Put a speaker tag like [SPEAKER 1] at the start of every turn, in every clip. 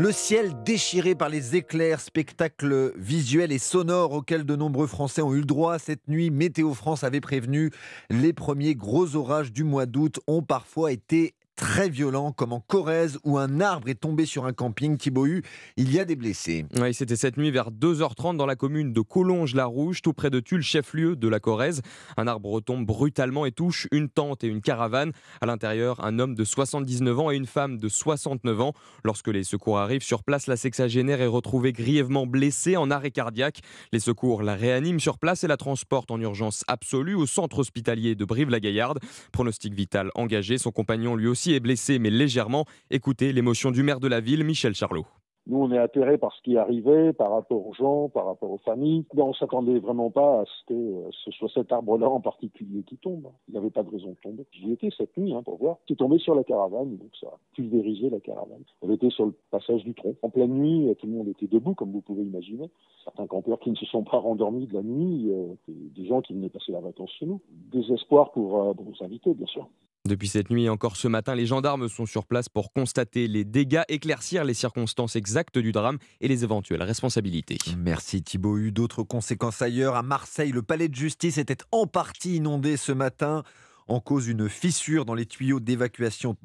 [SPEAKER 1] Le ciel déchiré par les éclairs, spectacle visuel et sonore auquel de nombreux Français ont eu le droit cette nuit. Météo France avait prévenu, les premiers gros orages du mois d'août ont parfois été très violent, comme en Corrèze, où un arbre est tombé sur un camping.
[SPEAKER 2] Thibaut il y a des blessés. Oui, c'était cette nuit vers 2h30 dans la commune de Collonges-la-Rouge, tout près de Tulle, chef-lieu de la Corrèze. Un arbre retombe brutalement et touche une tente et une caravane. À l'intérieur, un homme de 79 ans et une femme de 69 ans. Lorsque les secours arrivent sur place, la sexagénaire est retrouvée grièvement blessée en arrêt cardiaque. Les secours la réaniment sur place et la transportent en urgence absolue au centre hospitalier de Brive-la-Gaillarde. Pronostic vital engagé, son compagnon lui aussi est blessé, mais légèrement. Écoutez l'émotion du maire de la ville, Michel Charlot.
[SPEAKER 3] Nous, on est atterrés par ce qui arrivait, par rapport aux gens, par rapport aux familles. On on s'attendait vraiment pas à ce que euh, ce soit cet arbre-là en particulier qui tombe. Il n'y avait pas de raison de tomber. J'y étais cette nuit, hein, pour voir. C'est tombé sur la caravane, donc ça a pulvérisé la caravane. elle était sur le passage du tronc. En pleine nuit, euh, tout le monde était debout, comme vous pouvez imaginer. Certains campeurs qui ne se sont pas rendormis de la nuit, euh, des gens qui venaient passer la vacance chez nous. Désespoir pour, pour nos invités, bien sûr.
[SPEAKER 2] Depuis cette nuit et encore ce matin, les gendarmes sont sur place pour constater les dégâts, éclaircir les circonstances exactes du drame et les éventuelles responsabilités.
[SPEAKER 1] Merci Thibault. Eu d'autres conséquences ailleurs. À Marseille, le palais de justice était en partie inondé ce matin en cause une fissure dans les tuyaux d'évacuation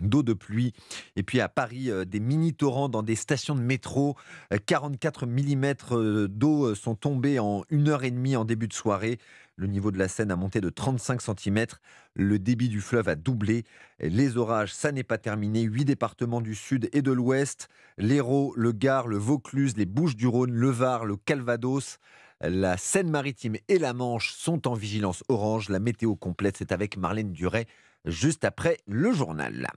[SPEAKER 1] d'eau de pluie. Et puis à Paris, euh, des mini-torrents dans des stations de métro. 44 euh, mm euh, d'eau sont tombés en une heure et demie en début de soirée. Le niveau de la Seine a monté de 35 cm. Le débit du fleuve a doublé. Les orages, ça n'est pas terminé. Huit départements du sud et de l'ouest, l'Hérault, le Gard, le Vaucluse, les Bouches-du-Rhône, le Var, le Calvados, la Seine-Maritime et la Manche sont en vigilance orange. La météo complète, c'est avec Marlène Duret juste après le journal.